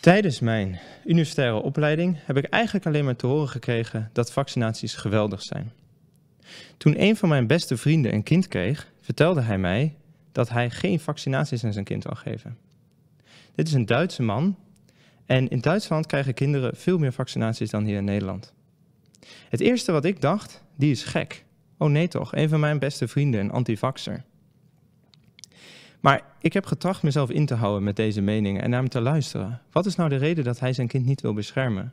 Tijdens mijn universitaire opleiding heb ik eigenlijk alleen maar te horen gekregen dat vaccinaties geweldig zijn. Toen een van mijn beste vrienden een kind kreeg, vertelde hij mij dat hij geen vaccinaties aan zijn kind wil geven. Dit is een Duitse man en in Duitsland krijgen kinderen veel meer vaccinaties dan hier in Nederland. Het eerste wat ik dacht, die is gek. Oh nee toch, een van mijn beste vrienden, een antivaxer. Maar ik heb getracht mezelf in te houden met deze meningen en naar hem te luisteren. Wat is nou de reden dat hij zijn kind niet wil beschermen?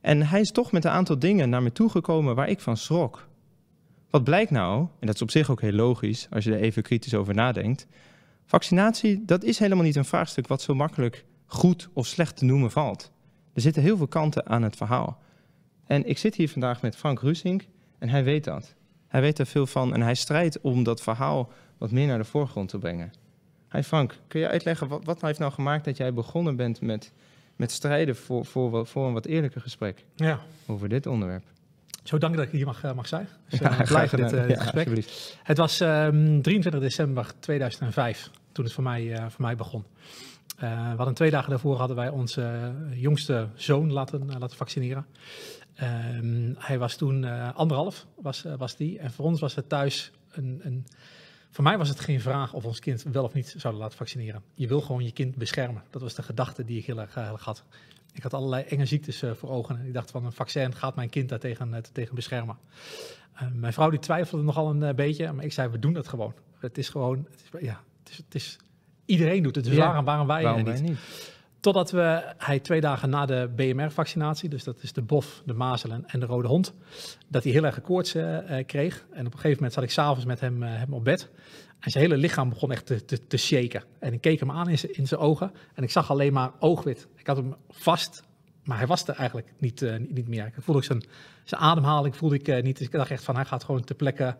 En hij is toch met een aantal dingen naar me toegekomen waar ik van schrok. Wat blijkt nou, en dat is op zich ook heel logisch als je er even kritisch over nadenkt, vaccinatie dat is helemaal niet een vraagstuk wat zo makkelijk goed of slecht te noemen valt. Er zitten heel veel kanten aan het verhaal. En ik zit hier vandaag met Frank Rusink en hij weet dat. Hij weet er veel van en hij strijdt om dat verhaal wat meer naar de voorgrond te brengen. Hi Frank, kun je uitleggen wat, wat heeft nou gemaakt dat jij begonnen bent met, met strijden voor, voor, voor een wat eerlijker gesprek ja. over dit onderwerp? Zo dank dat ik hier mag, eh, mag zijn. Dus, eh, ja, dit, eh, gesprek. Het was 23 ehm, december 2005 toen het voor mij, voor mij begon. we hadden twee dagen daarvoor hadden wij onze jongste zoon laten, laten vaccineren. Ehm, hij was toen anderhalf, was, was die. En voor ons was het thuis een, een voor mij was het geen vraag of ons kind wel of niet zouden laten vaccineren. Je wil gewoon je kind beschermen. Dat was de gedachte die ik heel erg, eh, had. Ik had allerlei enge ziektes eh, voor ogen. Ik dacht van een vaccin gaat mijn kind daartegen eh, tegen beschermen. mijn vrouw die twijfelde nogal een beetje, maar ik zei we doen dat gewoon. Het is gewoon, het is, ja, het is, het is, iedereen doet het, dus waarom, waarom wij, waarom niet? Totdat we, hij twee dagen na de BMR-vaccinatie, dus dat is de bof, de mazelen en de rode hond, dat hij heel erg koorts eh, eh, kreeg. En op een gegeven moment zat ik s'avonds met hem, eh, hem op bed. En zijn hele lichaam begon echt te, te, te shaken. En ik keek hem aan in zijn, ogen en ik zag alleen maar oogwit. Ik had hem vast, maar hij was er eigenlijk niet, niet meer. Ik voelde ook zijn, zijn ademhaling voelde ik niet. Dus ik dacht echt van, hij gaat gewoon ter plekke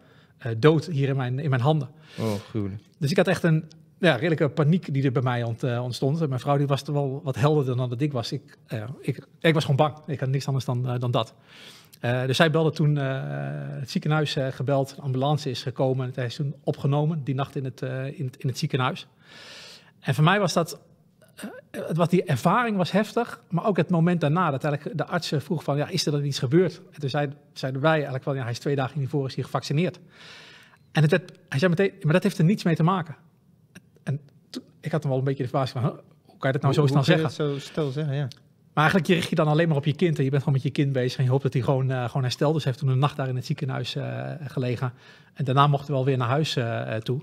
dood hier in mijn, in mijn handen. Oh, gruwelijk. Dus ik had echt een ja, redelijke paniek die er bij mij eh, ontstond. Mijn vrouw die was er wel wat helderder dan dat ik was. Ik, eh, ik, ik, was gewoon bang. Ik had niks anders dan, eh, dan dat. dus zij belde toen het ziekenhuis gebeld. Een ambulance is gekomen. En hij is toen opgenomen, die nacht in het, in het, in het ziekenhuis. En voor mij was dat... wat die ervaring was heftig, maar ook het moment daarna dat eigenlijk de arts vroeg van, ja, is er dan iets gebeurd? En toen zeiden, zeiden wij eigenlijk wel, ja, hij is twee dagen hiervoor is hij gevaccineerd. En het hij zei meteen, maar dat heeft er niets mee te maken ik had hem wel een beetje de vraag hoe kan je dat nou zo snel zeggen? zo stil zeggen, ja. Maar eigenlijk richt je dan alleen maar op je kind. En je bent gewoon met je kind bezig. En je hoopt dat hij gewoon, uh, gewoon herstelt. Dus heeft toen een nacht daar in het ziekenhuis eh, gelegen. En daarna mochten we wel weer naar huis eh, toe.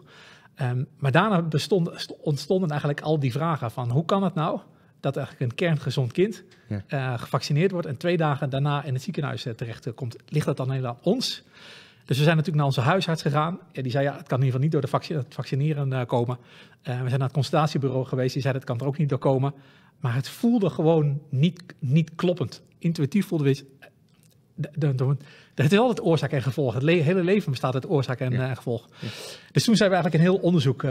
Ehm, maar daarna bestond, ontstonden eigenlijk al die vragen van hoe kan het nou dat eigenlijk een kerngezond kind gevaccineerd wordt en twee dagen daarna in het ziekenhuis terecht komt. Ligt dat dan helemaal aan ons? Dus we zijn natuurlijk naar onze huisarts gegaan. En die zei, ja, het kan in ieder geval niet door de vac het vaccineren eh, komen. Eh, we zijn naar het consultatiebureau geweest. Die zei, dat kan er ook niet door komen. Maar het voelde gewoon niet, niet kloppend. Intuïtief voelde we eh, het is altijd oorzaak en gevolg. Het hele leven bestaat uit oorzaak en gevolg. Dus toen zijn we eigenlijk een heel onderzoek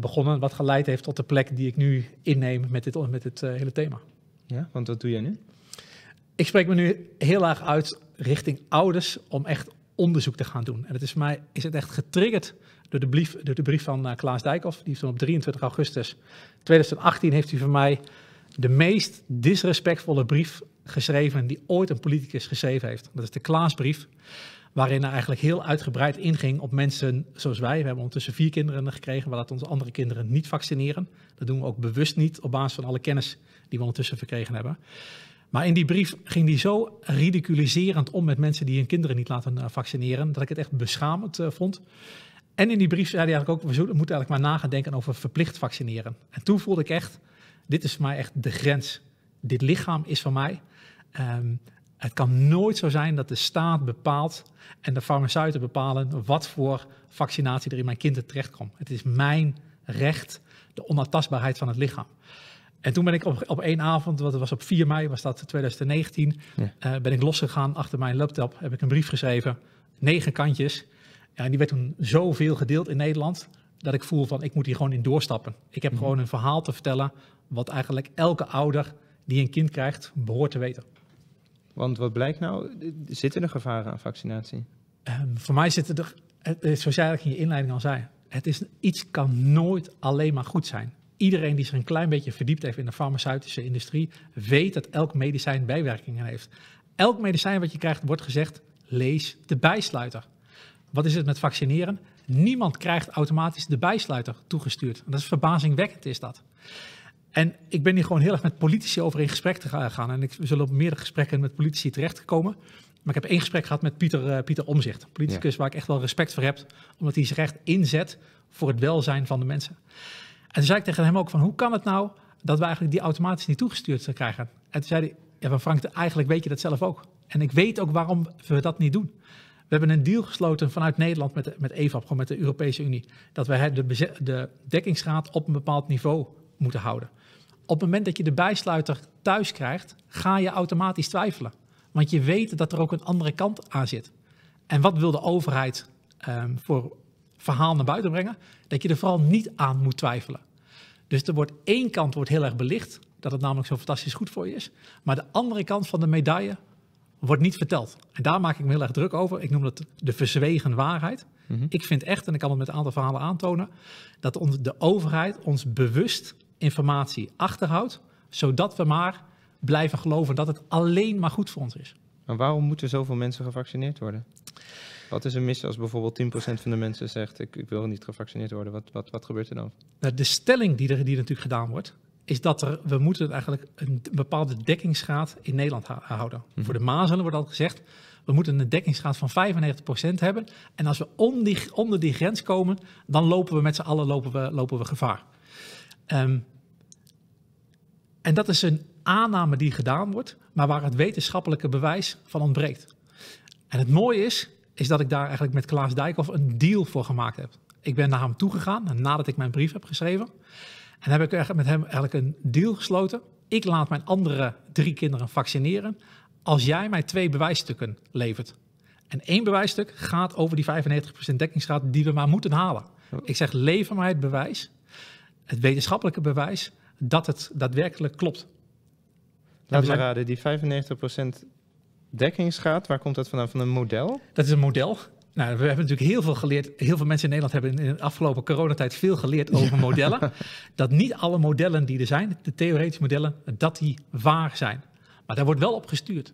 begonnen, wat geleid heeft tot de plek die ik nu inneem met dit, met dit hele thema. Ja, want wat doe jij nu? Ik spreek me nu heel erg uit richting ouders om echt onderzoek te gaan doen. En het is voor mij is het echt getriggerd door de brief, door de brief van eh, Klaas Dijkhoff. Die heeft dan op 23 augustus 2018 heeft hij voor mij de meest disrespectvolle brief geschreven die ooit een politicus geschreven heeft. Dat is de Klaasbrief, waarin hij eigenlijk heel uitgebreid inging op mensen zoals wij. We hebben ondertussen vier kinderen gekregen. We laten onze andere kinderen niet vaccineren. Dat doen we ook bewust niet op basis van alle kennis die we ondertussen verkregen hebben. Maar in die brief ging hij zo ridiculiserend om met mensen die hun kinderen niet laten eh, vaccineren, dat ik het echt beschamend eh, vond. En in die brief zei hij eigenlijk ook, we moeten eigenlijk maar nagedenken over verplicht vaccineren. En toen voelde ik echt, dit is voor mij echt de grens. Dit lichaam is van mij. Ehm, het kan nooit zo zijn dat de staat bepaalt en de farmaceuten bepalen wat voor vaccinatie er in mijn kinderen terechtkomt. Het is mijn recht, de onaantastbaarheid van het lichaam. En toen ben ik op, op één avond, wat was op 4 mei, was dat 2019, eh, ben ik losgegaan achter mijn laptop. Heb ik een brief geschreven, negen kantjes. Ja, en die werd toen zoveel gedeeld in Nederland, dat ik voel van ik moet hier gewoon in doorstappen. Ik heb mhm. gewoon een verhaal te vertellen, wat eigenlijk elke ouder die een kind krijgt, behoort te weten. Want wat blijkt nou, zitten er gevaren aan vaccinatie? Ehm, voor mij zitten er, zoals jij eigenlijk in je inleiding al zei, het is, iets kan nooit alleen maar goed zijn iedereen die zich een klein beetje verdiept heeft in de farmaceutische industrie, weet dat elk medicijn bijwerkingen heeft. Elk medicijn wat je krijgt, wordt gezegd: lees de bijsluiter. Wat is het met vaccineren? Niemand krijgt automatisch de bijsluiter toegestuurd. Dat is verbazingwekkend, is dat. En ik ben hier gewoon heel erg met politici over in gesprek te gaan. En ik, we zullen op meerdere gesprekken met politici terechtkomen. Maar ik heb één gesprek gehad met Pieter, eh, Pieter Omzicht. Politicus waar ik echt wel respect voor heb. Omdat hij zich echt inzet voor het welzijn van de mensen toen zei ik tegen hem ook van, hoe kan het nou dat we eigenlijk die automatisch niet toegestuurd krijgen? En toen zei hij, ja van Frank, eigenlijk weet je dat zelf ook. En ik weet ook waarom we dat niet doen. We hebben een deal gesloten vanuit Nederland met, met EVAP, gewoon met de Europese Unie. Dat wij de, de dekkingsgraad op een bepaald niveau moeten houden. Op het moment dat je de bijsluiter thuis krijgt, ga je automatisch twijfelen. Want je weet dat er ook een andere kant aan zit. En wat wil de overheid um, voor verhaal naar buiten brengen, dat je er vooral niet aan moet twijfelen. Dus er wordt één kant wordt heel erg belicht, dat het namelijk zo fantastisch goed voor je is. Maar de andere kant van de medaille wordt niet verteld. En daar maak ik me heel erg druk over. Ik noem dat de verzwegen waarheid. Mhm. Ik vind echt, en ik kan het met een aantal verhalen aantonen, dat de overheid ons bewust informatie achterhoudt, zodat we maar blijven geloven dat het alleen maar goed voor ons is. En waarom moeten zoveel mensen gevaccineerd worden? Wat is er mis als bijvoorbeeld 10% van de mensen zegt: ik, ik wil niet gevaccineerd worden? Wat, wat, wat gebeurt er dan? Nou, de stelling die, er, die natuurlijk gedaan wordt, is dat er, we moeten eigenlijk een bepaalde dekkingsgraad in Nederland houden. Mhm. Voor de mazelen wordt al gezegd, we moeten een dekkingsgraad van 95% hebben. En als we die, onder die grens komen, dan lopen we met z'n allen lopen we, lopen we gevaar. Ehm, en dat is een aanname die gedaan wordt, maar waar het wetenschappelijke bewijs van ontbreekt. En het mooie is, is dat ik daar eigenlijk met Klaas Dijkhoff een deal voor gemaakt heb. Ik ben naar hem toegegaan nadat ik mijn brief heb geschreven. En heb ik met hem eigenlijk een deal gesloten. Ik laat mijn andere drie kinderen vaccineren als jij mij twee bewijsstukken levert. En één bewijsstuk gaat over die 95% dekkingsgraad die we maar moeten halen. Ik zeg, lever mij het bewijs, het wetenschappelijke bewijs, dat het daadwerkelijk klopt. Laat we raden, die 95% dekkingsgraad, waar komt dat vandaan? Van een model? Dat is een model. Nou, we hebben natuurlijk heel veel geleerd. Heel veel mensen in Nederland hebben in de afgelopen coronatijd veel geleerd over modellen. Dat niet alle modellen die er zijn, de theoretische modellen, dat die waar zijn. Maar daar wordt wel op gestuurd.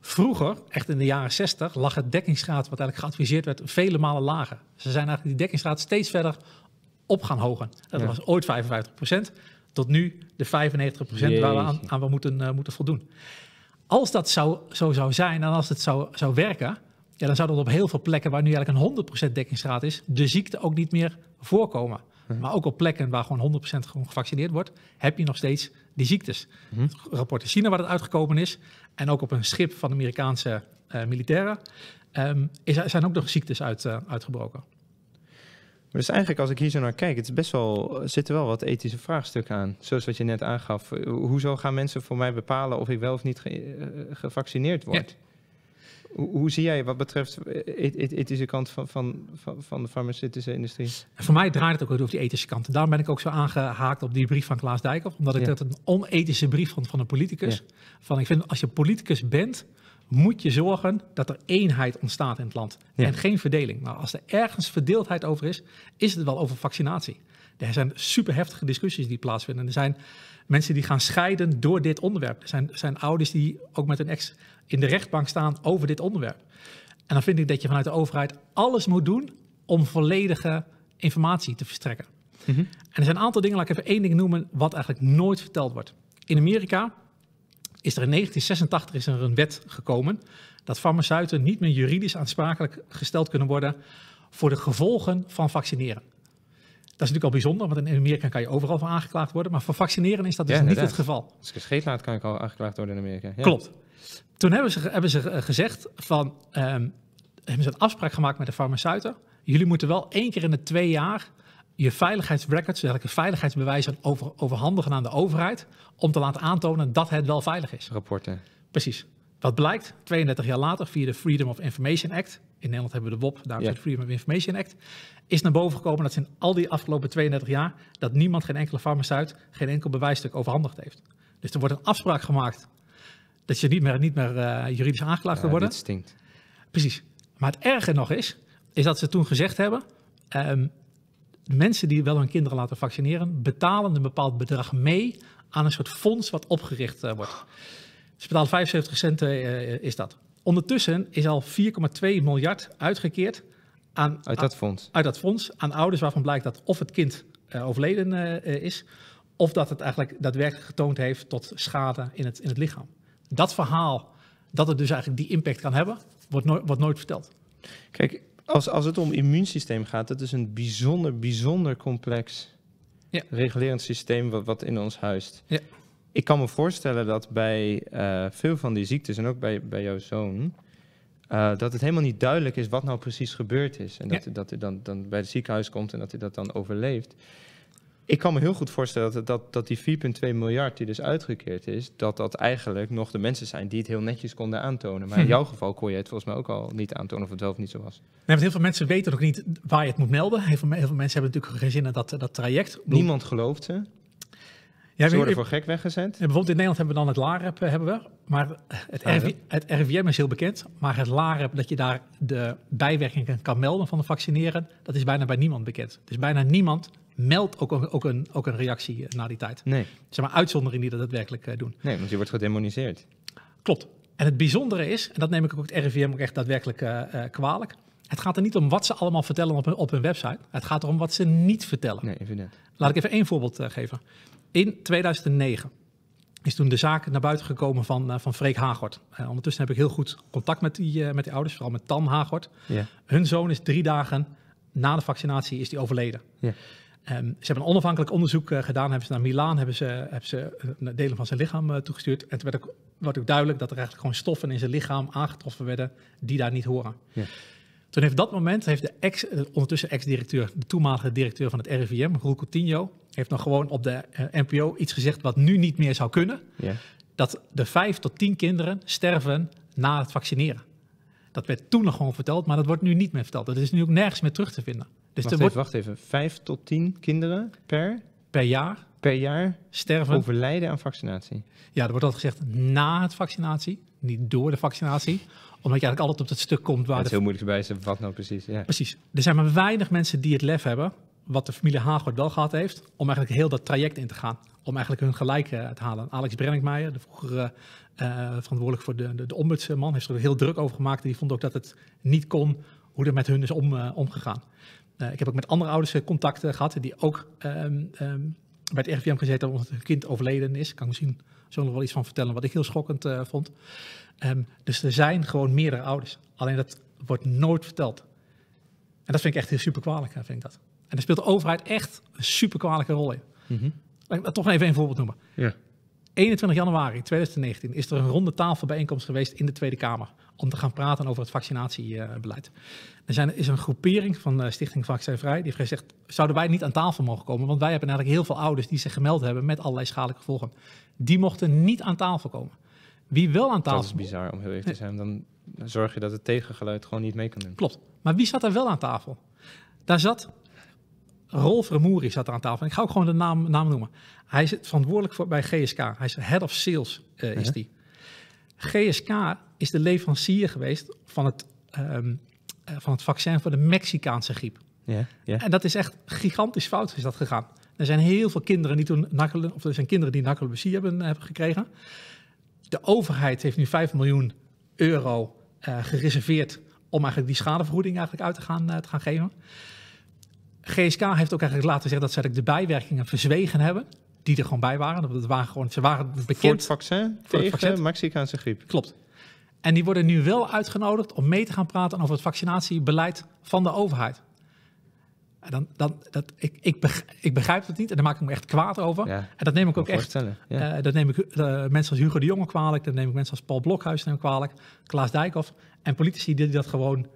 Vroeger, echt in de jaren 60, lag het dekkingsgraad, wat eigenlijk geadviseerd werd, vele malen lager. Ze zijn eigenlijk die dekkingsgraad steeds verder op gaan hogen. Dat was ooit 55 Tot nu de 95 waar we aan, aan we moeten, eh, moeten voldoen als dat zou, zo zou zijn en als het zou, zou werken, ja, dan zou dat op heel veel plekken waar nu eigenlijk een 100% dekkingsgraad is, de ziekte ook niet meer voorkomen. Mhm. Maar ook op plekken waar gewoon 100% gewoon gevaccineerd wordt, heb je nog steeds die ziektes. Hmm. Rapport in China waar dat uitgekomen is, en ook op een schip van Amerikaanse eh, militairen, ehm, is, zijn ook nog ziektes uit, eh, uitgebroken dus eigenlijk als ik hier zo naar kijk, het is best wel, zitten wel wat ethische vraagstukken aan. Zoals wat je net aangaf. Eh, hoezo gaan mensen voor mij bepalen of ik wel of niet eh, gevaccineerd word? Hoe, zie jij wat betreft de eh, ethische kant van, van, van, de farmaceutische industrie? voor mij draait het ook over die ethische kant. Daarom ben ik ook zo aangehaakt op die brief van Klaas Dijkhoff. Omdat ik dat een onethische brief vond van een politicus. Van ik vind als je politicus bent, moet je zorgen dat er eenheid ontstaat in het land. En geen verdeling. Nou, als er ergens verdeeldheid over is, is het wel over vaccinatie. Er zijn super heftige discussies die plaatsvinden. Er zijn mensen die gaan scheiden door dit onderwerp. Er zijn, zijn ouders die ook met hun ex in de rechtbank staan over dit onderwerp. En dan vind ik dat je vanuit de overheid alles moet doen om volledige informatie te verstrekken. Mhm. En er zijn een aantal dingen, laat ik even één ding noemen, wat eigenlijk nooit verteld wordt. In Amerika is er in 1986 is er een wet gekomen dat farmaceuten niet meer juridisch aansprakelijk gesteld kunnen worden voor de gevolgen van vaccineren. Dat is natuurlijk al bijzonder, want in Amerika kan je overal van aangeklaagd worden. Maar voor vaccineren is dat dus niet het geval. Dus laat, kan ik al aangeklaagd worden in Amerika. Ja. Klopt. Toen hebben ze, hebben ze gezegd van, ehm, hebben ze een afspraak gemaakt met de farmaceuten. Jullie moeten wel één keer in de twee jaar je veiligheidsrecords, eigenlijk veiligheidsbewijzen over, overhandigen aan de overheid om te laten aantonen dat het wel veilig is. Rapporten. Precies. Wat blijkt, 32 jaar later, via de Freedom of Information Act, in Nederland hebben we de WOP, daar is het Freedom of Information Act, is naar boven gekomen dat ze in al die afgelopen 32 jaar, dat niemand, geen enkele farmaceut, geen enkel bewijsstuk overhandigd heeft. Dus er wordt een afspraak gemaakt dat je niet meer, niet meer eh, juridisch aangeklaagd ja, worden. Dat stinkt. Precies. Maar het erger nog is, is dat ze toen gezegd hebben, ehm, mensen die wel hun kinderen laten vaccineren, betalen een bepaald bedrag mee aan een soort fonds wat opgericht eh, wordt. Dus betalen 75 cent eh, eh, is dat. Ondertussen is al 4,2 miljard uitgekeerd aan, uit, dat fonds. uit dat fonds aan ouders waarvan blijkt dat of het kind overleden is, of dat het eigenlijk daadwerkelijk getoond heeft tot schade in het, in het lichaam. Dat verhaal, dat het dus eigenlijk die impact kan hebben, wordt, no wordt nooit verteld. Kijk, als, als het om immuunsysteem gaat, dat is een bijzonder, bijzonder complex ja. regulerend systeem wat, wat in ons huist. Ja. Ik kan me voorstellen dat bij eh, veel van die ziektes, en ook bij, bij jouw zoon, eh, dat het helemaal niet duidelijk is wat nou precies gebeurd is. En dat, dat hij dan, dan bij het ziekenhuis komt en dat hij dat dan overleeft ik kan me heel goed voorstellen dat, dat, dat die 4,2 miljard die dus uitgekeerd is, dat dat eigenlijk nog de mensen zijn die het heel netjes konden aantonen. Maar in hm. jouw geval kon je het volgens mij ook al niet aantonen of het zelf niet zo was. Nee, want heel veel mensen weten ook niet waar je het moet melden. Heel veel, mensen hebben natuurlijk geen zin in dat, dat traject. Niemand geloofde. Ja, Ze worden voor gek weggezet. bijvoorbeeld in Nederland hebben we dan het LAREP. Eh, hebben we, maar het, ah, RV, het RIVM is heel bekend. Maar het LAREP, dat je daar de bijwerkingen kan melden van de vaccineren, dat is bijna bij niemand bekend. Dus bijna niemand meldt ook, een, ook een reactie eh, na die tijd. Nee. Zeg maar uitzonderingen die dat daadwerkelijk eh, doen. Nee, want die wordt gedemoniseerd. Klopt. En het bijzondere is, en dat neem ik ook het RIVM ook echt daadwerkelijk eh, kwalijk. Het gaat er niet om wat ze allemaal vertellen op hun, op hun website. Het gaat erom wat ze niet vertellen. Nee, evident. Laat ik even één voorbeeld geven. In 2009 is toen de zaak naar buiten gekomen van, van Freek Hagort. ondertussen heb ik heel goed contact met die, met die ouders, vooral met Tan Hagort. Hun zoon is drie dagen na de vaccinatie is die overleden. Ja. Ehm, ze hebben een onafhankelijk onderzoek eh, gedaan. Hebben ze naar Milaan hebben ze, hebben ze eh, delen van zijn lichaam eh, toegestuurd. En toen werd ook, ook duidelijk dat er eigenlijk gewoon stoffen in zijn lichaam aangetroffen werden die daar niet horen. Ja. Toen heeft dat moment, heeft de ex, ondertussen ex-directeur, de toenmalige directeur van het RIVM, Roel Coutinho, heeft nog gewoon op de NPO iets gezegd wat nu niet meer zou kunnen. Ja. Dat de vijf tot tien kinderen sterven na het vaccineren. Dat werd toen nog gewoon verteld, maar dat wordt nu niet meer verteld. Dat is nu ook nergens meer terug te vinden. Dus wacht, wordt... even, wacht even, vijf tot tien kinderen per? Per jaar. Per jaar sterven. overlijden aan vaccinatie. Ja, er wordt altijd gezegd na het vaccinatie, niet door de vaccinatie. Omdat je eigenlijk altijd op dat stuk komt waar... het is heel moeilijk te wijzen wat nou precies. Ja. Precies. Er zijn maar weinig mensen die het lef hebben, wat de familie Hagel wel gehad heeft, om eigenlijk heel dat traject in te gaan. Om eigenlijk hun gelijk eh, te halen. Alex Brenninkmeijer, de vroegere eh, verantwoordelijk voor de, de, ombudsman, heeft er heel druk over gemaakt. Die vond ook dat het niet kon hoe er met hun is om, uh, omgegaan. Eh, ik heb ook met andere ouders eh, contacten gehad die ook um, um, bij het RVM gezeten omdat hun kind overleden is. Kan ik misschien zo nog wel iets van vertellen wat ik heel schokkend eh, vond. Ehm, dus er zijn gewoon meerdere ouders. Alleen dat wordt nooit verteld. En dat vind ik echt heel super kwalijk, vind ik dat. En daar speelt de overheid echt een super kwalijke rol in. Mm -hmm. dat toch even een voorbeeld noemen. Ja. 21 januari 2019 is er een ronde tafelbijeenkomst geweest in de Tweede Kamer om te gaan praten over het vaccinatiebeleid. Er zijn, is een groepering van de eh, Stichting Vrij die heeft gezegd, zouden wij niet aan tafel mogen komen? Want wij hebben eigenlijk heel veel ouders die zich gemeld hebben met allerlei schadelijke gevolgen. Die mochten niet aan tafel komen. Wie wel aan tafel... Dat is bizar om heel eerlijk te zijn. Dan zorg je dat het tegengeluid gewoon niet mee kan doen. Klopt. Maar wie zat er wel aan tafel? Daar zat Rolf Remoeri zat aan tafel. ik ga ook gewoon de naam, noemen. Hij is verantwoordelijk voor, bij GSK. Hij is head of sales, eh, is die. GSK is de leverancier geweest van het, ehm, eh, van het vaccin voor de Mexicaanse griep. Ja, En dat is echt gigantisch fout is dat gegaan. Er zijn heel veel kinderen die toen nakkelen, of er zijn kinderen die narcolepsie hebben, eh, hebben gekregen. De overheid heeft nu 5 miljoen euro eh, gereserveerd om eigenlijk die schadevergoeding eigenlijk uit te gaan, te gaan geven. GSK heeft ook eigenlijk laten zeggen dat ze de bijwerkingen verzwegen hebben die er gewoon bij waren. Dat waren gewoon, ze waren bekend. Voor het vaccin voor vaccin. Mexicaanse griep. Klopt. En die worden nu wel uitgenodigd om mee te gaan praten over het vaccinatiebeleid van de overheid. En dan, dan, dat, ik, ik, ik begrijp het niet en daar maak ik me echt kwaad over. Ja, en dat neem ik ook echt. Ja. Eh, dat neem ik eh, mensen als Hugo de Jonge kwalijk. Dat neem ik mensen als Paul Blokhuis kwalijk. Klaas Dijkhoff. En politici die dat gewoon,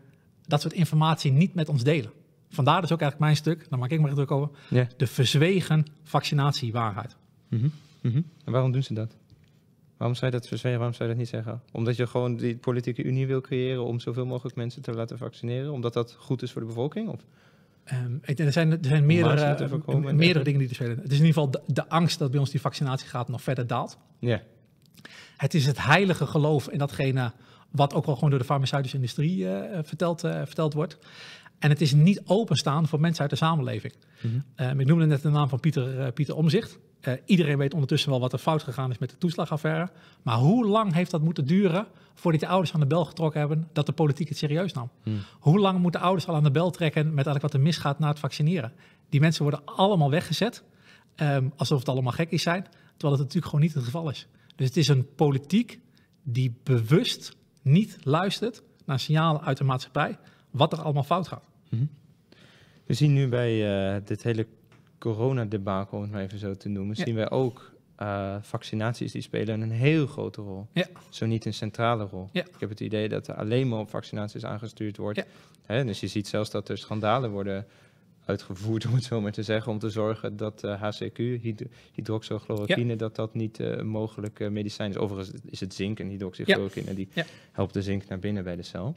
dat soort informatie niet met ons delen vandaar dus ook eigenlijk mijn stuk, daar maak ik me druk over, de verzwegen vaccinatiewaarheid. Mm En waarom doen ze dat? Waarom zou je dat verzwegen, waarom zou je dat niet zeggen? Omdat je gewoon die politieke unie wil creëren om zoveel mogelijk mensen te laten vaccineren, omdat dat goed is voor de bevolking? Of? Ehm, er, zijn, er zijn meerdere, meerdere dingen die te spelen. Het is in ieder geval de, angst dat bij ons die vaccinatiegraad nog verder daalt. Het is het heilige geloof in datgene wat ook wel gewoon door de farmaceutische industrie eh, verteld, eh, verteld wordt. En het is niet openstaan voor mensen uit de samenleving. Mhm. Ehm, ik noemde net de naam van Pieter, eh, Pieter Omzicht. Eh, iedereen weet ondertussen wel wat er fout gegaan is met de toeslagaffaire. Maar hoe lang heeft dat moeten duren voordat die ouders aan de bel getrokken hebben dat de politiek het serieus nam? Mhm. Hoe lang moeten ouders al aan de bel trekken met eigenlijk wat er misgaat na het vaccineren? Die mensen worden allemaal weggezet, ehm, alsof het allemaal is zijn, terwijl het natuurlijk gewoon niet het geval is. Dus het is een politiek die bewust niet luistert naar signalen uit de maatschappij wat er allemaal fout gaat. Mhm. We zien nu bij uh, dit hele coronadebakel, om het maar even zo te noemen, zien wij ook eh, vaccinaties die spelen een heel grote rol. Ja. Zo niet een centrale rol. Ja. Ik heb het idee dat er alleen maar op vaccinaties aangestuurd wordt. Hè, dus je ziet zelfs dat er schandalen worden uitgevoerd, om het zo maar te zeggen, om te zorgen dat uh, eh, HCQ, hydroxychloroquine, dat dat niet uh, mogelijke medicijn is. Overigens is het zink en hydroxychloroquine, die helpt de zink naar binnen bij de cel.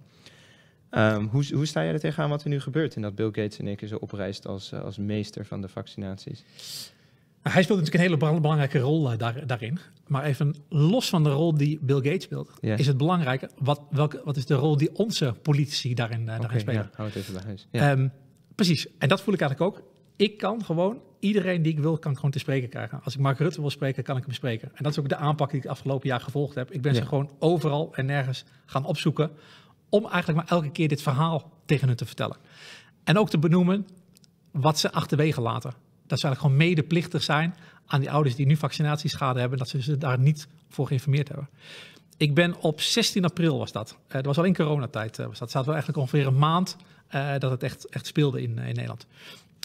Ehm, hoe, hoe, sta jij er tegenaan wat er nu gebeurt en dat Bill Gates één keer zo oprijst als, eh, als meester van de vaccinaties? Hij speelt natuurlijk een hele belangrijke rol eh, daar, daarin. Maar even los van de rol die Bill Gates speelt, is het belangrijker wat, welke, wat is de rol die onze politici daarin, eh, spelen. Ja, hou het even bij huis. Ehm, precies, en dat voel ik eigenlijk ook. Ik kan gewoon iedereen die ik wil, kan ik gewoon te spreken krijgen. Als ik Mark Rutte wil spreken, kan ik hem spreken. En dat is ook de aanpak die ik afgelopen jaar gevolgd heb. Ik ben ze gewoon overal en nergens gaan opzoeken om eigenlijk maar elke keer dit verhaal tegen hun te vertellen. En ook te benoemen wat ze achterwege laten. Dat ze eigenlijk gewoon medeplichtig zijn aan die ouders die nu vaccinatieschade hebben, dat ze ze daar niet voor geïnformeerd hebben. Ik ben op 16 april was dat. Eh, dat was al in coronatijd. Uh, was dat zaten we eigenlijk ongeveer een maand eh, dat het echt, echt speelde in, in Nederland.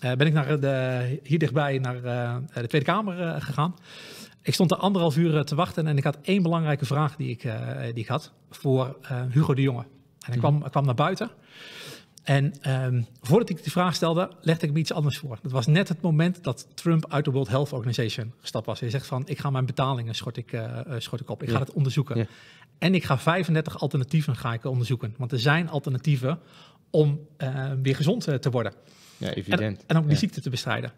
ben ik naar de, hier dichtbij naar de Tweede Kamer gegaan. Ik stond er anderhalf uur te wachten en ik had één belangrijke vraag die ik, die ik had voor Hugo de Jonge. En hij kwam, kwam naar buiten. En ehm, voordat ik die vraag stelde, legde ik me iets anders voor. Dat was net het moment dat Trump uit de World Health Organization gestapt was. Hij zegt van, ik ga mijn betalingen schort ik, uh, schort ik op. Ik ga het onderzoeken. En ik ga 35 alternatieven ga ik onderzoeken. Want er zijn alternatieven om eh, weer gezond te worden. Ja, evident. En, ook die ziekte te bestrijden.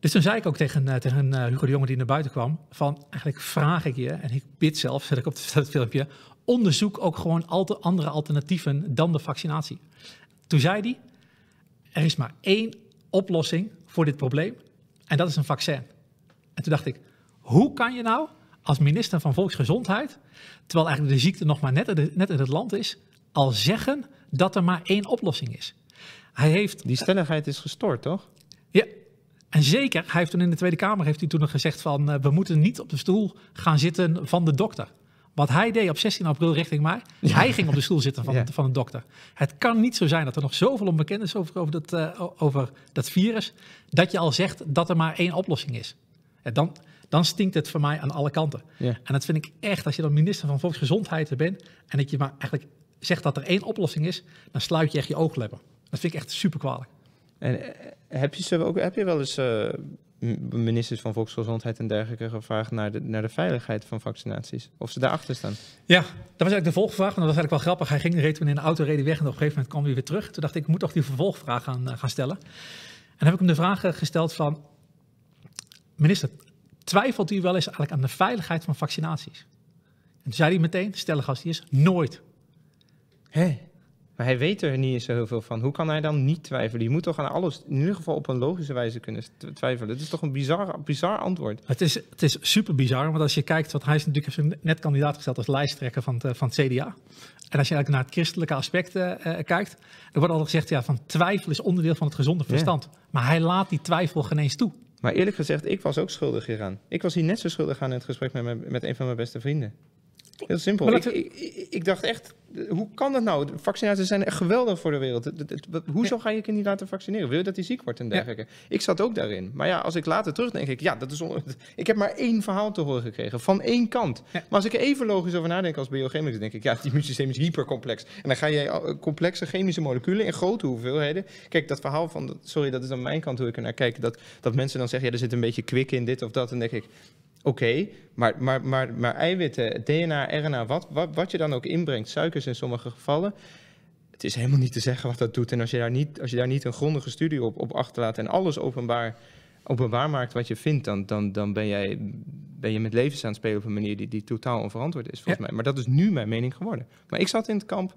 Dus toen zei ik ook tegen, tegen Hugo de Jonge die naar buiten kwam, van eigenlijk vraag ik je, en ik bid zelf, zet ik op het filmpje, onderzoek ook gewoon te andere alternatieven dan de vaccinatie. Toen zei hij, er is maar één oplossing voor dit probleem en dat is een vaccin. En toen dacht ik, hoe kan je nou als minister van Volksgezondheid, terwijl eigenlijk de ziekte nog maar net, in het land is, al zeggen dat er maar één oplossing is? Hij heeft, Die stelligheid is gestoord, toch? Ja, en zeker, hij heeft toen in de Tweede Kamer heeft hij toen gezegd van eh, we moeten niet op de stoel gaan zitten van de dokter. Wat hij deed op 16 april richting mij, hij ging op de stoel zitten van, ja. van een dokter. Het kan niet zo zijn dat er nog zoveel onbekend is over, over, dat, eh, over dat virus, dat je al zegt dat er maar één oplossing is. dan, dan stinkt het voor mij aan alle kanten. En dat vind ik echt, als je dan minister van Volksgezondheid bent en dat je maar eigenlijk zegt dat er één oplossing is, dan sluit je echt je oogleppen. Dat vind ik echt super kwalijk. En eh, heb je, ze ook, heb je wel eens eh, ministers van Volksgezondheid en dergelijke gevraagd naar de, naar de veiligheid van vaccinaties. Of ze daarachter staan. Ja, dat was eigenlijk de volgvraag. Want dat was eigenlijk wel grappig. Hij ging, reed toen in de auto, reden weg en op een gegeven moment kwam hij weer terug. Toen dacht ik, ik moet toch die vervolgvraag gaan, eh, gaan stellen. En heb ik hem de vraag eh, gesteld van... Minister, twijfelt u wel eens eigenlijk aan de veiligheid van vaccinaties? En toen zei hij meteen, stellig als die is, nooit. Hé? Maar hij weet er niet eens zo heel veel van. Hoe kan hij dan niet twijfelen? Je moet toch aan alles in ieder geval op een logische wijze kunnen twijfelen. Het is toch een bizar, bizar antwoord. Het is, het is super bizar, want als je kijkt, wat hij is natuurlijk net kandidaat gesteld als lijsttrekker van het, eh, van CDA. En als je eigenlijk naar het christelijke aspect eh, eh, kijkt, er wordt altijd gezegd, ja, van twijfel is onderdeel van het gezonde verstand. Maar hij laat die twijfel geen eens toe. Maar eerlijk gezegd, ik was ook schuldig hieraan. Ik was hier net zo schuldig aan in het gesprek met, met een van mijn beste vrienden. Heel simpel. ik, dacht echt, hoe kan dat nou? Vaccinaties zijn echt geweldig voor de wereld. hoezo ga je je niet laten vaccineren? Wil je dat hij ziek wordt en dergelijke? Ja. Ik zat ook daarin. Maar ja, als ik later terug denk, ik, ja, dat is on... ik heb maar één verhaal te horen gekregen van één kant. Maar als ik even logisch over nadenk als biochemicus, denk ik, ja, het immuunsysteem is hypercomplex. En dan ga jij eh, complexe chemische moleculen in grote hoeveelheden. Kijk, dat verhaal van, sorry, dat is aan mijn kant hoe ik er naar kijk, dat, dat mensen dan zeggen, ja, er zit een beetje kwik in dit of dat. En denk ik, Oké, maar, maar, maar, maar eiwitten, DNA, RNA, wat, wat, wat je dan ook inbrengt, suikers in sommige gevallen, het is helemaal niet te zeggen wat dat doet. En als je daar niet, als je daar niet een grondige studie op, op achterlaat en alles openbaar, openbaar maakt wat je vindt, dan, dan, dan ben, jij, ben je met levens aan het spelen op een manier die, die totaal onverantwoord is, volgens mij. Maar dat is nu mijn mening geworden. Maar ik zat in het kamp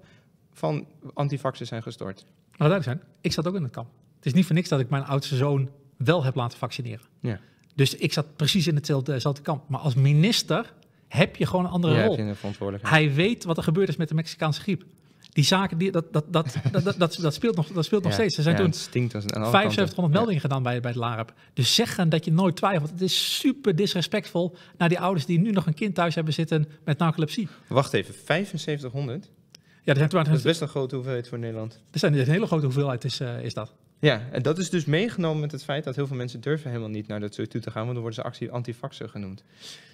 van antivaxers zijn gestort. Laat zijn, ik zat ook in het kamp. Het is niet voor niks dat ik mijn oudste zoon wel heb laten vaccineren. Ja. Dus ik zat precies in hetzelfde eh, kamp. Maar als minister heb je gewoon een andere rol. Hij weet wat er gebeurd is met de Mexicaanse griep. Die zaken, die, dat, dat, dat, dat, dat, speelt nog, dat speelt nog steeds. Er zijn toen 7500 meldingen gedaan bij, bij het LARP. Dus zeggen dat je nooit twijfelt. Het is super disrespectvol naar die ouders die nu nog een kind thuis hebben zitten met narcolepsie. Wacht even, 7500? Ja, zijn dat is best een grote hoeveelheid voor Nederland. Er zijn, een hele grote hoeveelheid is, eh, is dat. Ja, en dat is dus meegenomen met het feit dat heel veel mensen durven helemaal niet naar dat soort toe te gaan, want dan worden ze actie antifaxer genoemd.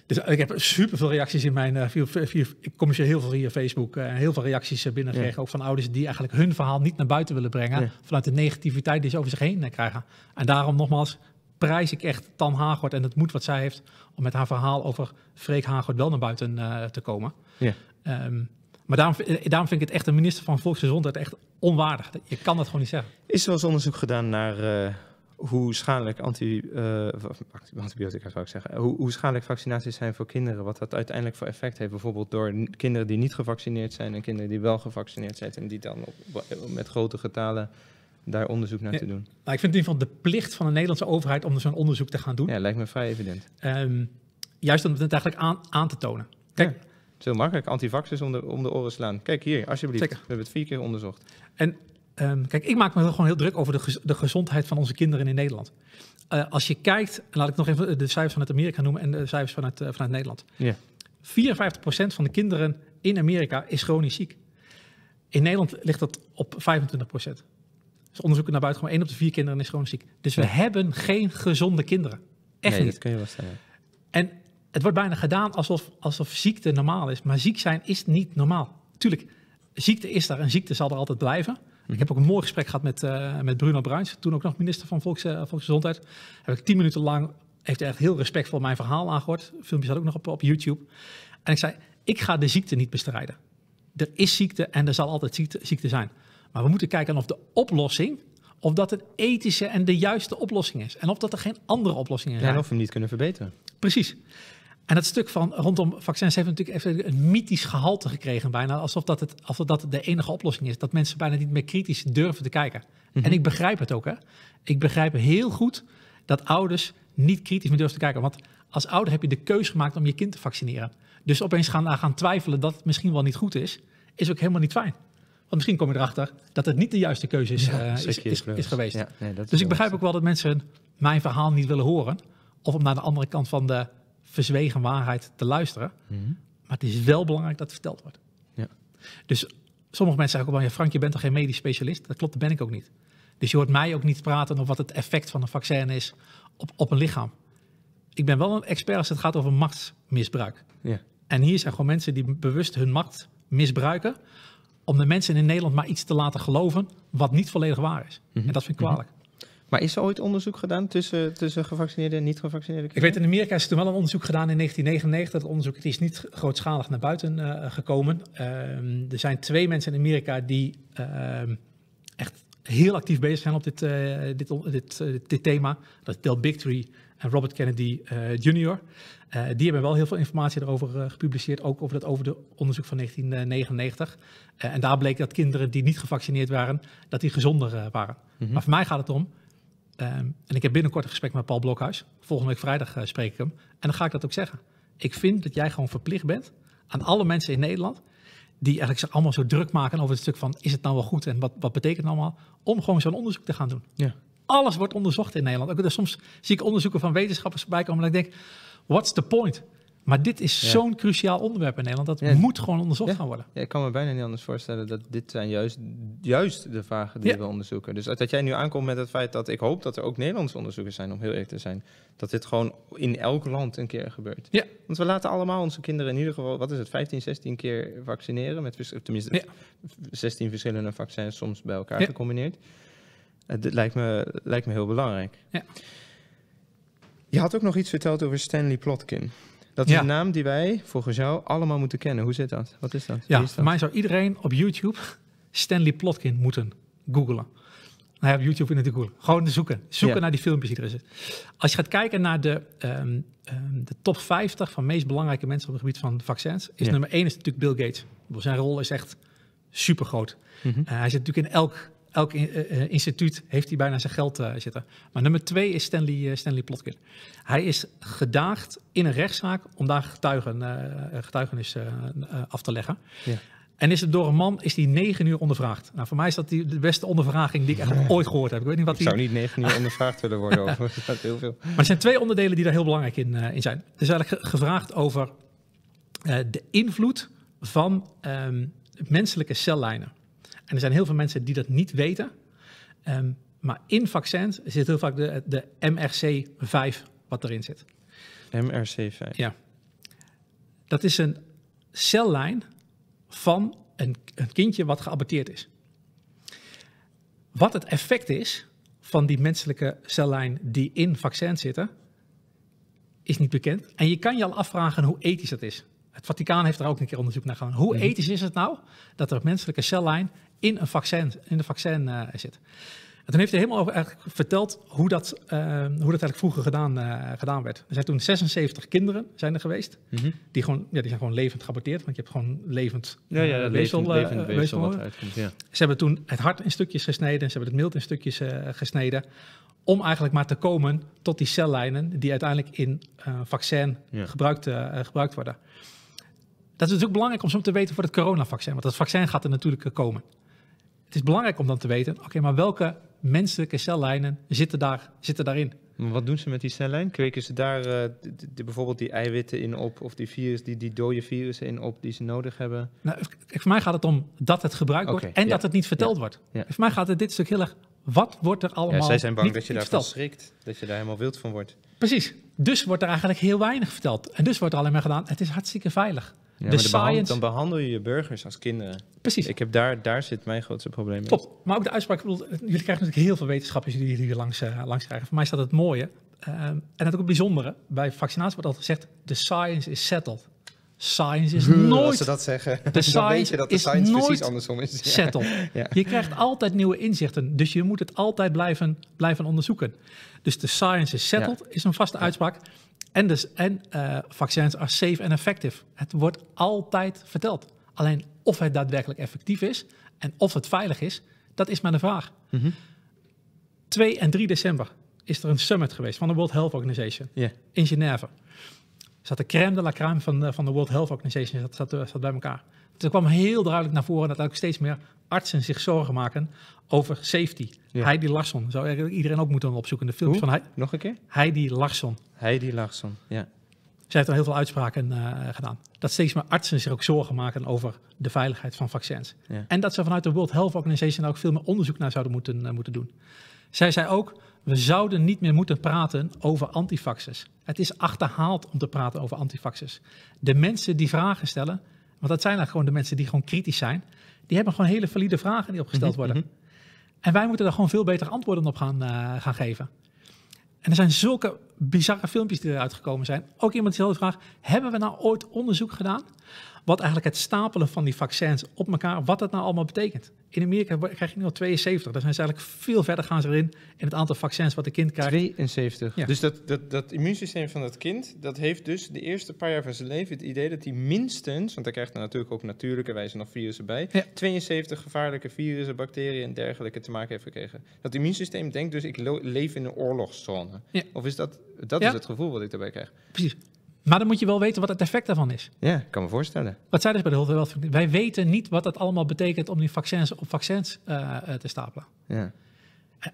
Dus eh, ik heb super veel reacties in mijn, uh, ik kom je heel veel via Facebook, eh, en heel veel reacties uh, ook van ouders die eigenlijk hun verhaal niet naar buiten willen brengen, vanuit de negativiteit die ze over zich heen krijgen. En daarom nogmaals, prijs ik echt Tan Hagort en het moed wat zij heeft om met haar verhaal over Freek Hagort wel naar buiten te komen. Ja. Ehm, maar eh, daarom, vind ik het echt een minister van Volksgezondheid echt onwaardig. Je kan dat gewoon niet zeggen. Is er wel eens onderzoek gedaan naar eh, hoe schadelijk eh, anti, antibiotica zou ik zeggen, hoe, hoe, schadelijk vaccinaties zijn voor kinderen, wat dat uiteindelijk voor effect heeft, bijvoorbeeld door kinderen die niet gevaccineerd zijn en kinderen die wel gevaccineerd zijn en die dan op, met grote getalen daar onderzoek naar te doen. Nou, ik vind het in ieder geval de plicht van de Nederlandse overheid om zo'n onderzoek te gaan doen. Ja, lijkt me vrij evident. Ehm, juist om het eigenlijk aan, aan te tonen. Kijk, is heel makkelijk. Antivaxers om de, om de oren slaan. Kijk hier, alsjeblieft. Zeker. We hebben het vier keer onderzocht. En ehm, kijk, ik maak me gewoon heel druk over de, de gezondheid van onze kinderen in Nederland. Eh, als je kijkt, laat ik nog even de cijfers vanuit Amerika noemen en de cijfers vanuit, eh, vanuit Nederland. Ja. 54% van de kinderen in Amerika is chronisch ziek. In Nederland ligt dat op 25%. Dus onderzoeken naar buiten, gewoon één op de vier kinderen is chronisch ziek. Dus we hebben geen gezonde kinderen. Echt nee, niet. Dat kun je wel stellen. En het wordt bijna gedaan alsof, alsof ziekte normaal is. Maar ziek zijn is niet normaal. Tuurlijk, ziekte is daar en ziekte zal er altijd blijven. Mhm. Ik heb ook een mooi gesprek gehad met, eh, met Bruno Bruins, toen ook nog minister van Volks, eh, Volksgezondheid. Heb ik tien minuten lang, heeft hij echt heel respectvol mijn verhaal aangehoord. Filmpje zat ook nog op, op YouTube. En ik zei, ik ga de ziekte niet bestrijden. Er is ziekte en er zal altijd ziekte, ziekte zijn. Maar we moeten kijken of de oplossing, of dat het ethische en de juiste oplossing is. En of dat er geen andere oplossing is. Ja, en of we hem niet kunnen verbeteren. Precies. En dat stuk van rondom vaccins heeft natuurlijk even een mythisch gehalte gekregen, bijna alsof dat, het, alsof dat de enige oplossing is. Dat mensen bijna niet meer kritisch durven te kijken. Mhm. En ik begrijp het ook. Hè. Ik begrijp heel goed dat ouders niet kritisch meer durven te kijken. Want als ouder heb je de keuze gemaakt om je kind te vaccineren. Dus opeens gaan, nou, gaan twijfelen dat het misschien wel niet goed is, is ook helemaal niet fijn. Want misschien kom je erachter dat het niet de juiste keuze is, eh, is, is, geweest. dus ik begrijp ook wel dat mensen mijn verhaal niet willen horen. Of om naar de andere kant van de verzwegen waarheid te luisteren. Mhm. Maar het is wel belangrijk dat het verteld wordt. Ja. Dus sommige mensen zeggen ook wel, ja, Frank, je bent toch geen medisch specialist? Dat klopt, dat ben ik ook niet. Dus je hoort mij ook niet praten over wat het effect van een vaccin is op, op een lichaam. Ik ben wel een expert als het gaat over machtsmisbruik. Ja. En hier zijn gewoon mensen die bewust hun macht misbruiken om de mensen in Nederland maar iets te laten geloven wat niet volledig waar is. Mhm. En dat vind ik kwalijk. Maar is er ooit onderzoek gedaan tussen, tussen gevaccineerde en niet-gevaccineerde kinderen? Ik weet, in Amerika is toen wel een onderzoek gedaan in 1999. Dat onderzoek het is niet grootschalig naar buiten eh, gekomen. Ehm, er zijn twee mensen in Amerika die ehm, echt heel actief bezig zijn op dit, eh, dit, eh, dit, dit, thema. Dat is Del Bigtree en Robert Kennedy Jr. die hebben wel heel veel informatie erover gepubliceerd, ook over dat over de onderzoek van 1999. en daar bleek dat kinderen die niet gevaccineerd waren, dat die gezonder waren. Mhm. Maar voor mij gaat het om, Ehm, en ik heb binnenkort een gesprek met Paul Blokhuis. Volgende week vrijdag eh, spreek ik hem. En dan ga ik dat ook zeggen. Ik vind dat jij gewoon verplicht bent aan alle mensen in Nederland. die eigenlijk zich allemaal zo druk maken over het stuk van. is het nou wel goed en wat, wat betekent het allemaal? om gewoon zo'n onderzoek te gaan doen. Ja. Alles wordt onderzocht in Nederland. Ook, dus soms zie ik onderzoeken van wetenschappers voorbij komen. en ik denk: what's the point? Maar dit is zo'n cruciaal onderwerp in Nederland. Dat ja. moet gewoon onderzocht gaan worden. ik kan me bijna niet anders voorstellen dat dit zijn juist, juist de vragen die we onderzoeken. Dus dat jij nu aankomt met het feit dat ik hoop dat er ook Nederlandse onderzoekers zijn, om heel eerlijk te zijn. Dat dit gewoon in elk land een keer gebeurt. Ja. Want we laten allemaal onze kinderen in ieder geval, wat is het, 15, 16 keer vaccineren. Met, tenminste, 16 verschillende vaccins soms bij elkaar gecombineerd. Het eh, lijkt me, lijkt me heel belangrijk. Ja. Je had ook nog iets verteld over Stanley Plotkin. Dat is een naam die wij volgens jou allemaal moeten kennen. Hoe zit dat? Wat is dat? Ja, mij zou iedereen op YouTube Stanley Plotkin moeten googlen. Nou ja, YouTube in het Google. Gewoon zoeken. Zoeken naar die filmpjes die er zijn. Als je gaat kijken naar de, ehm, ehm, de top 50 van meest belangrijke mensen op het gebied van vaccins, is nummer 1 is natuurlijk Bill Gates. Zijn rol is echt super groot. Mhm. Eh, hij zit natuurlijk in elk elk eh, eh, instituut heeft hij bijna zijn geld eh, zitten. Maar nummer twee is Stanley, Stanley Plotkin. Hij is gedaagd in een rechtszaak om daar getuigen, getuigenis af te leggen. Ja. En is het door een man is die negen uur ondervraagd. Nou, voor mij is dat de beste ondervraging die ik echt ooit gehoord heb. Ik weet niet wat ik zou niet negen uur ondervraagd willen worden over. Dat heel veel. Maar er zijn twee onderdelen die daar heel belangrijk in, in zijn. Er is eigenlijk gevraagd over de invloed van ehm, menselijke cellijnen. En er zijn heel veel mensen die dat niet weten. Ehm, maar in vaccins zit heel vaak de, de MRC5 wat erin zit. MRC5? Ja. Dat is een cellijn van een, een kindje wat geaborteerd is. Wat het effect is van die menselijke cellijn die in vaccins zitten, is niet bekend. En je kan je al afvragen hoe ethisch dat is. Het Vaticaan heeft er ook een keer onderzoek naar gedaan. Hoe mhm. ethisch is het nou dat er menselijke cellijn in een vaccin, in een vaccin eh, zit? En toen heeft hij helemaal over, verteld hoe dat, eh, hoe dat eigenlijk vroeger gedaan, eh, gedaan werd. Er zijn toen 76 kinderen zijn er geweest. Mhm. die, gewoon, ja, die zijn gewoon levend geaborteerd. Want je hebt gewoon levend ja, ja, levend, ja. Ze hebben toen het hart in stukjes gesneden. Ze hebben het mild in stukjes gesneden. Om eigenlijk maar te komen tot die cellijnen die uiteindelijk in vaccin gebruikt, gebruikt worden dat is ook belangrijk om zo te weten voor het coronavaccin. Want dat vaccin gaat er natuurlijk eh, komen. Het is belangrijk om dan te weten, oké, maar welke menselijke cellijnen zitten, daar, zitten daarin? Wat doen ze met die cellijn? Kweken ze daar eh, bijvoorbeeld die eiwitten in op of die, virus, die, die dode virussen in op die ze nodig hebben? Nou, voor mij gaat het om dat het gebruikt wordt en dat het niet verteld wordt. Ja. Voor mij gaat het dit stuk heel erg, wat wordt er allemaal Zij zijn bang niet, dat je daarvan schrikt, dat je daar helemaal wild van wordt. Precies, dus wordt er eigenlijk heel weinig verteld. En dus wordt er alleen maar gedaan, het is hartstikke veilig science... dan behandel je je burgers als kinderen. Precies. Ik heb daar, daar zit mijn grootste probleem Top. in. Maar ook de uitspraak, bedoel, jullie krijgen natuurlijk heel veel wetenschappers die jullie hier langs, eh, langs krijgen. Voor mij staat het mooie, ehm, en het ook het bijzondere, bij vaccinatie wordt altijd gezegd, de science is settled. Science is nooit... Als ze dat zeggen, dan weet je dat de science precies andersom is. Settled. Je krijgt altijd nieuwe inzichten, dus je moet het altijd blijven, blijven onderzoeken. Dus de science is settled is een vaste uitspraak. En, dus, en eh, vaccins are safe and effective. Het wordt altijd verteld. Alleen of het daadwerkelijk effectief is en of het veilig is, dat is maar de vraag. Mm 2 en 3 december is er een summit geweest van de World Health Organization in Genève. Zat de crème de la crème van de, van de World Health Organization zat, zat bij elkaar. Dus er kwam heel duidelijk naar voren dat ook steeds meer artsen zich zorgen maken over safety. Heidi Larsson zou eigenlijk iedereen ook moeten opzoeken. De films van hij Nog een keer? Heidi Larsson. Heidi Larsson, ja. Zij heeft al heel veel uitspraken eh, gedaan. Dat steeds meer artsen zich ook zorgen maken over de veiligheid van vaccins. En dat ze vanuit de World Health Organization ook veel meer onderzoek naar zouden moeten, eh, moeten doen. Zij zei ook, we zouden niet meer moeten praten over antifaxes. Het is achterhaald om te praten over antifaxes. De mensen die vragen stellen, want dat zijn dan nou gewoon de mensen die gewoon kritisch zijn. Die hebben gewoon hele valide vragen die opgesteld mhm, worden. Mhm. En wij moeten daar gewoon veel beter antwoorden op gaan, eh, gaan geven. En er zijn zulke bizarre filmpjes die eruit gekomen zijn. Ook iemand die vraag: hebben we nou ooit onderzoek gedaan wat eigenlijk het stapelen van die vaccins op elkaar, wat dat nou allemaal betekent. In Amerika krijg je nu al 72. Daar zijn ze eigenlijk veel verder gaan ze erin in het aantal vaccins wat een kind krijgt. 72. Dus dat, dat, dat immuunsysteem van dat kind, dat heeft dus de eerste paar jaar van zijn leven het idee dat hij minstens, want hij krijgt er natuurlijk ook natuurlijke wijze nog virussen bij, 72 gevaarlijke virussen, bacteriën en dergelijke te maken heeft gekregen. Dat immuunsysteem denkt dus ik leef in een oorlogszone. Of is dat, dat is het gevoel wat ik daarbij krijg. Precies. Maar dan moet je wel weten wat het effect daarvan is. Ja, ik kan me voorstellen. Wat zij dus bij de hulde wij weten niet wat dat allemaal betekent om die vaccins op vaccins eh, eh, te stapelen. Ja.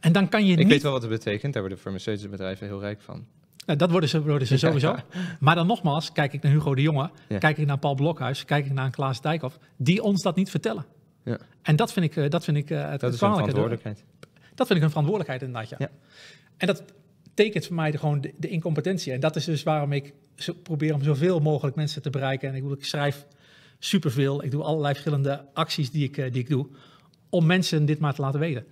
En dan kan je ik niet... Ik weet wel wat het betekent, daar worden farmaceutische bedrijven heel rijk van. Nou, dat worden ze, worden ze sowieso. Maar dan nogmaals, kijk ik naar Hugo de Jonge, kijk ik naar Paul Blokhuis, kijk ik naar Klaas Dijkhoff, die ons dat niet vertellen. Ja. En dat vind ik, eh, dat vind ik het dat een verantwoordelijkheid. Dat vind ik een verantwoordelijkheid inderdaad, ja. En dat tekent voor mij de, gewoon de, incompetentie. En dat is dus waarom ik zo, probeer om zoveel mogelijk mensen te bereiken. En ik, ik schrijf superveel. Ik doe allerlei verschillende acties die ik, eh, die ik doe. Om mensen dit maar te laten weten.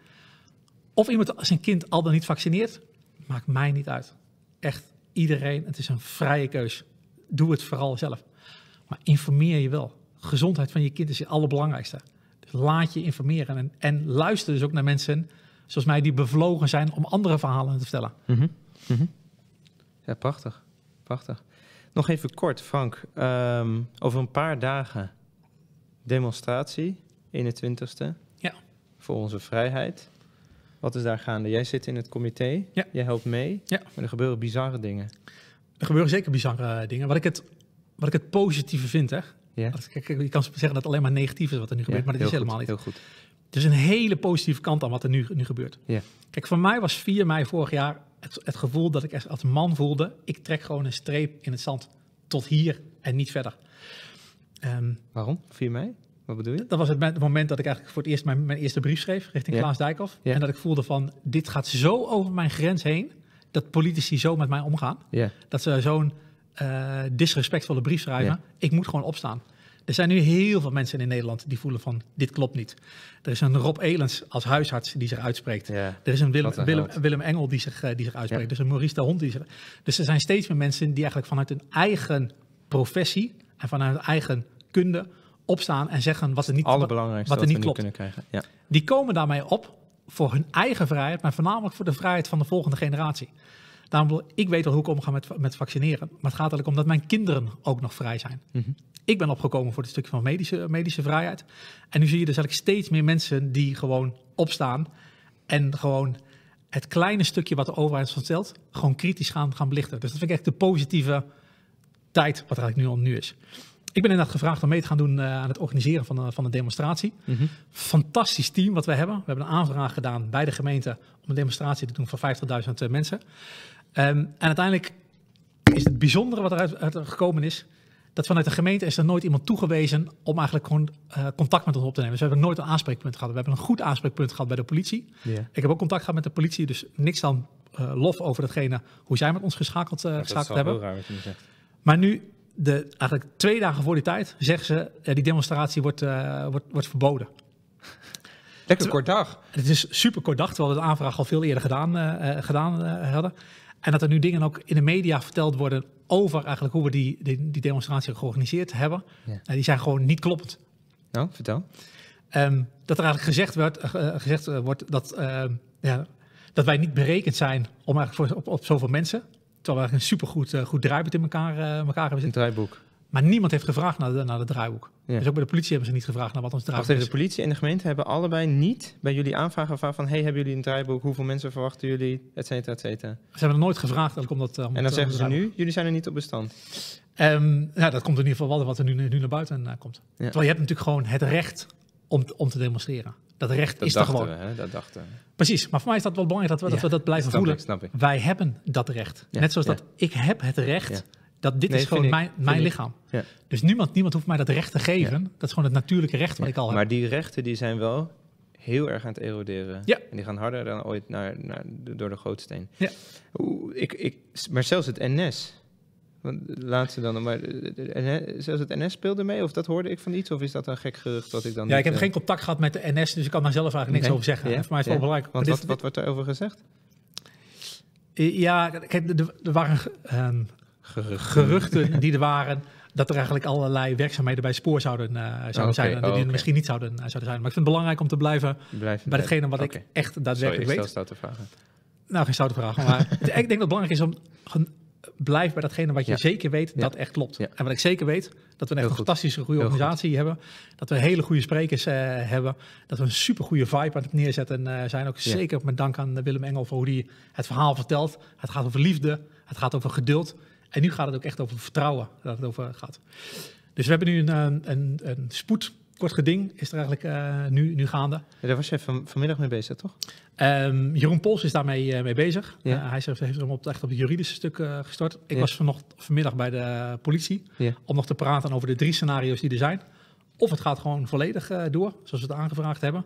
Of iemand zijn kind al dan niet vaccineert, maakt mij niet uit. Echt iedereen. Het is een vrije keus. Doe het vooral zelf. Maar informeer je wel. Gezondheid van je kind is het allerbelangrijkste. Dus laat je informeren. En, en luister dus ook naar mensen zoals mij die bevlogen zijn om andere verhalen te vertellen. Mhm. Mhm. Ja, prachtig. Prachtig. Nog even kort, Frank. Ehm, over een paar dagen demonstratie, 21ste. Ja. Voor onze vrijheid. Wat is daar gaande? Jij zit in het comité. Ja. Jij helpt mee. Ja. Maar er gebeuren bizarre dingen. Er gebeuren zeker bizarre eh, dingen. Wat ik het, wat ik het positieve vind, hè. Ja. Je kan zeggen dat het alleen maar negatief is wat er nu gebeurt, ja, maar dat is helemaal niet. Heel goed. Dus een hele positieve kant aan wat er nu, nu gebeurt. Kijk, voor mij was 4 mei vorig jaar het, het gevoel dat ik als man voelde: ik trek gewoon een streep in het zand tot hier en niet verder. Ehm, Waarom? 4 mei? Wat bedoel je? Dat was het moment dat ik eigenlijk voor het eerst mijn, mijn eerste brief schreef richting Klaas Dijkhoff. En dat ik voelde van, dit gaat zo over mijn grens heen, dat politici zo met mij omgaan. Dat ze zo'n eh, disrespectvolle brief schrijven. Ik moet gewoon opstaan. Er zijn nu heel veel mensen in Nederland die voelen van dit klopt niet. Er is een Rob Elens als huisarts die zich uitspreekt. er is een Willem, Willem, Engel die zich, eh, die zich uitspreekt. Er is een Maurice de Hond die zich... Dus er zijn steeds meer mensen die eigenlijk vanuit hun eigen professie en vanuit hun eigen kunde opstaan en zeggen wat er niet, wat, wat er niet klopt. Ja. Die komen daarmee op voor hun eigen vrijheid, maar voornamelijk voor de vrijheid van de volgende generatie ik weet wel hoe ik omga met, met vaccineren. Maar het gaat eigenlijk om dat mijn kinderen ook nog vrij zijn. Mhm. Ik ben opgekomen voor dit stukje van medische, medische vrijheid. En nu zie je dus eigenlijk steeds meer mensen die gewoon opstaan en gewoon het kleine stukje wat de overheid vertelt gewoon kritisch gaan, gaan belichten. Dus dat vind ik echt de positieve tijd wat er eigenlijk nu al nu is ik ben inderdaad gevraagd om mee te gaan doen eh, aan het organiseren van, eh, de van een demonstratie. Mhm. Fantastisch team wat we hebben. We hebben een aanvraag gedaan bij de gemeente om een demonstratie te doen voor 50.000 eh, mensen. Ehm, en uiteindelijk is het bijzondere wat eruit, gekomen is, dat vanuit de gemeente is er nooit iemand toegewezen om eigenlijk gewoon contact met ons op te nemen. Dus we hebben nooit een aanspreekpunt gehad. We hebben een goed aanspreekpunt gehad bij de politie. Ik heb ook contact gehad met de politie, dus niks dan lof over datgene hoe zij met ons geschakeld, geschakeld hebben. Raar, maar nu eigenlijk twee dagen voor die tijd zeggen ze, eh, die demonstratie wordt, eh, wordt, wordt verboden. Lekker kort dag. Het is super kort dag, terwijl we de aanvraag al veel eerder gedaan, uh, gedaan hadden. En dat er nu dingen ook in de media verteld worden over eigenlijk hoe we die, die, demonstratie georganiseerd hebben. Ja. die zijn gewoon niet kloppend. Nou, vertel. Ehm, dat er eigenlijk gezegd, werd, gezegd wordt dat, ehm, ja, dat wij niet berekend zijn om eigenlijk voor, op, op zoveel mensen. Terwijl we een supergoed eh, goed draaiboek in elkaar, eh, elkaar hebben zitten. Draaiboek. Maar niemand heeft gevraagd naar de, naar draaiboek. Dus ook bij de politie hebben ze niet gevraagd naar wat ons draaiboek Wacht is. De politie en de gemeente hebben allebei niet bij jullie aanvragen gevraagd van... hey, hebben jullie een draaiboek? Hoeveel mensen verwachten jullie? Et cetera, et cetera. Ze hebben er nooit gevraagd. Om dat, eh, en dan zeggen ze nu, jullie zijn er niet op bestand. Um, dat komt in ieder geval wel wat er nu, nu naar buiten komt. Terwijl je hebt natuurlijk gewoon het recht om, om te demonstreren. Dat recht is toch er gewoon. hè? Dat dachten Precies, maar voor mij is dat wel belangrijk dat we dat, dat blijven voelen. Wij hebben dat recht. Net zoals dat ik heb het recht dat dit is gewoon mijn, mijn lichaam. Dus niemand, niemand hoeft mij dat recht te geven. Dat is gewoon het natuurlijke recht wat ik al heb. Maar die rechten die zijn wel heel erg aan het eroderen. Ja. En die gaan harder dan ooit naar, naar, door de gootsteen. Ja. ik, ik, maar zelfs het NS want eh, laat ze dan, maar eh, zelfs het NS speelde mee, of dat hoorde ik van iets, of is dat een gek gerucht wat ik dan. Ja, ik heb eh, geen contact gehad met de NS, dus ik kan daar zelf eigenlijk niks over zeggen. Ja, voor mij is het ja. belangrijk. Want wat, wat wordt er over gezegd? Ja, kijk, er waren um, geruchten. geruchten. die er waren dat er eigenlijk allerlei werkzaamheden bij spoor zouden, zouden zijn. die misschien niet zouden, zouden zijn. Maar ik vind het belangrijk om te blijven, bij hetgene wat ik echt daadwerkelijk weet. Sorry, ik stel te vragen. Nou, geen stoute vraag. Maar ik denk dat het belangrijk is om blijf bij datgene wat je zeker weet dat echt klopt. En wat ik zeker weet, dat we een fantastische goede organisatie hebben. Dat we hele goede sprekers eh, hebben. Dat we een super goede vibe aan het neerzetten uh, zijn. Ook zeker met dank aan Willem Engel voor hoe hij het verhaal vertelt. Het gaat over liefde, het gaat over geduld. En nu gaat het ook echt over vertrouwen, dat het over gaat. Dus we hebben nu een, eh, een, een spoed kort geding is er eigenlijk eh, nu, nu gaande. Ja, daar was jij van, vanmiddag mee bezig, toch? Ehm, Jeroen Pols is daarmee eh, mee bezig. Eh, hij heeft, heeft hem op, echt op het juridische stuk gestort. Ik was vanocht, vanmiddag bij de politie om nog te praten over de drie scenario's die er zijn. Of het gaat gewoon volledig door, zoals we het aangevraagd hebben.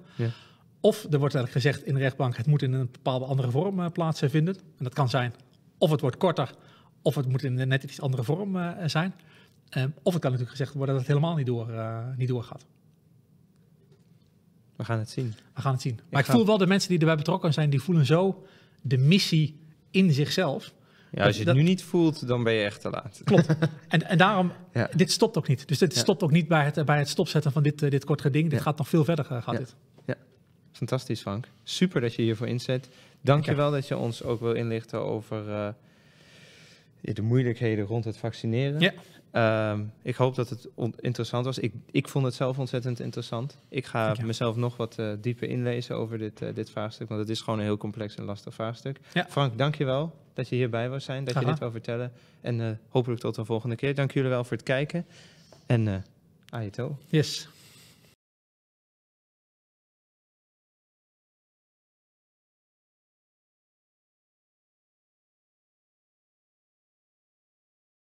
Of er wordt eigenlijk gezegd in de rechtbank, het moet in een bepaalde andere vorm plaatsvinden. En dat kan zijn, of het wordt korter, of het moet in een net iets andere vorm zijn. Ehm, of het kan natuurlijk gezegd worden dat het helemaal niet, door, niet doorgaat. We gaan het zien. We gaan het zien. Maar ik, voel wel de mensen die erbij betrokken zijn, die voelen zo de missie in zichzelf. als je het nu niet voelt, dan ben je echt te laat. Klopt. En, en daarom, dit stopt ook niet. Dus dit stopt ook niet bij het, eh, bij het stopzetten van dit, eh, dit kort geding. Dit gaat nog veel verder. Eh, dit. ja, fantastisch Frank. Super dat je hiervoor inzet. Dank je wel dat je ons ook wil inlichten over de moeilijkheden rond het vaccineren. Ja. Ehm, ik hoop dat het interessant was. Ik, ik vond het zelf ontzettend interessant. Ik ga mezelf nog wat eh, dieper inlezen over dit, eh, dit vraagstuk, want het is gewoon een heel complex en lastig vraagstuk. Frank, dank je wel dat je hierbij was zijn, dat je dit wil vertellen. En eh, hopelijk tot een volgende keer. Dank jullie wel voor het kijken. En uh, Aito. Yes.